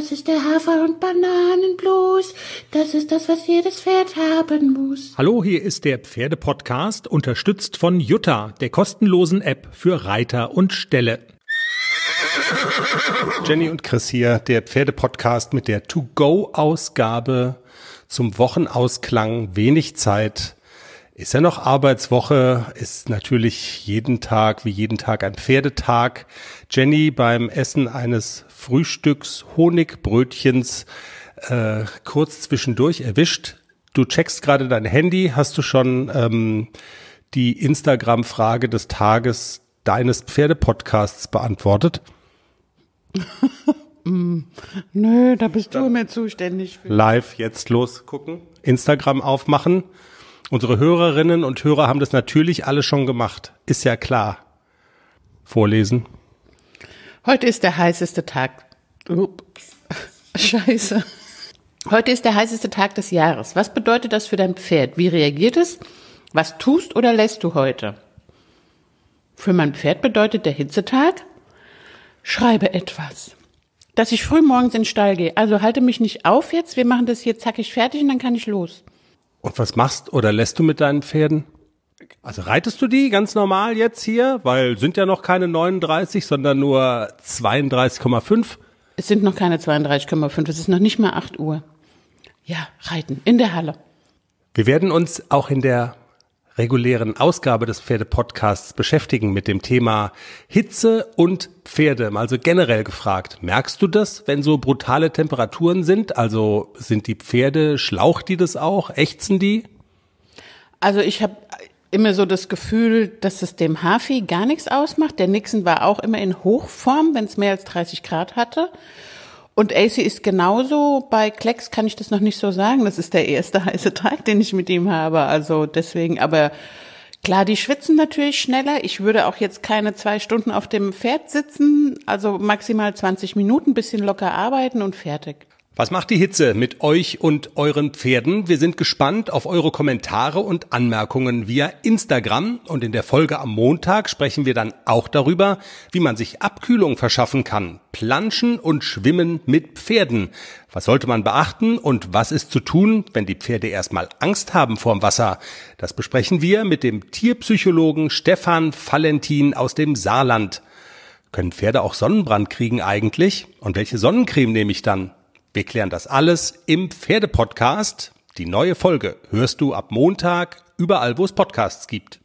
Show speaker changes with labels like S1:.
S1: Das ist der Hafer- und Bananenblues. Das ist das, was jedes Pferd haben muss.
S2: Hallo, hier ist der Pferdepodcast, unterstützt von Jutta, der kostenlosen App für Reiter und Ställe. Jenny und Chris hier, der Pferdepodcast mit der To-Go-Ausgabe zum Wochenausklang. Wenig Zeit ist ja noch Arbeitswoche, ist natürlich jeden Tag wie jeden Tag ein Pferdetag. Jenny beim Essen eines Frühstücks Honigbrötchens äh, kurz zwischendurch erwischt. Du checkst gerade dein Handy. Hast du schon ähm, die Instagram-Frage des Tages deines Pferdepodcasts beantwortet?
S1: mm, nö, da bist du immer zuständig.
S2: Für. Live jetzt losgucken, Instagram aufmachen. Unsere Hörerinnen und Hörer haben das natürlich alle schon gemacht. Ist ja klar. Vorlesen.
S1: Heute ist der heißeste Tag. Ups. Scheiße. Heute ist der heißeste Tag des Jahres. Was bedeutet das für dein Pferd? Wie reagiert es? Was tust oder lässt du heute? Für mein Pferd bedeutet der Hitzetag, schreibe etwas. Dass ich früh morgens in den Stall gehe. Also halte mich nicht auf jetzt. Wir machen das hier zackig fertig und dann kann ich los.
S2: Und was machst oder lässt du mit deinen Pferden? Also reitest du die ganz normal jetzt hier? Weil sind ja noch keine 39, sondern nur 32,5. Es sind noch keine
S1: 32,5, es ist noch nicht mal 8 Uhr. Ja, reiten in der Halle.
S2: Wir werden uns auch in der regulären Ausgabe des Pferdepodcasts beschäftigen mit dem Thema Hitze und Pferde. Also generell gefragt, merkst du das, wenn so brutale Temperaturen sind? Also sind die Pferde, schlaucht die das auch? Ächzen die?
S1: Also ich habe immer so das Gefühl, dass es dem Hafi gar nichts ausmacht. Der Nixon war auch immer in Hochform, wenn es mehr als 30 Grad hatte. Und AC ist genauso. Bei Klecks kann ich das noch nicht so sagen. Das ist der erste heiße Tag, den ich mit ihm habe. Also deswegen, aber klar, die schwitzen natürlich schneller. Ich würde auch jetzt keine zwei Stunden auf dem Pferd sitzen. Also maximal 20 Minuten, bisschen locker arbeiten und fertig.
S2: Was macht die Hitze mit euch und euren Pferden? Wir sind gespannt auf eure Kommentare und Anmerkungen via Instagram und in der Folge am Montag sprechen wir dann auch darüber, wie man sich Abkühlung verschaffen kann. Planschen und Schwimmen mit Pferden. Was sollte man beachten und was ist zu tun, wenn die Pferde erstmal Angst haben vorm Wasser? Das besprechen wir mit dem Tierpsychologen Stefan Valentin aus dem Saarland. Können Pferde auch Sonnenbrand kriegen eigentlich? Und welche Sonnencreme nehme ich dann? Wir klären das alles im Pferdepodcast. Die neue Folge hörst du ab Montag überall, wo es Podcasts gibt.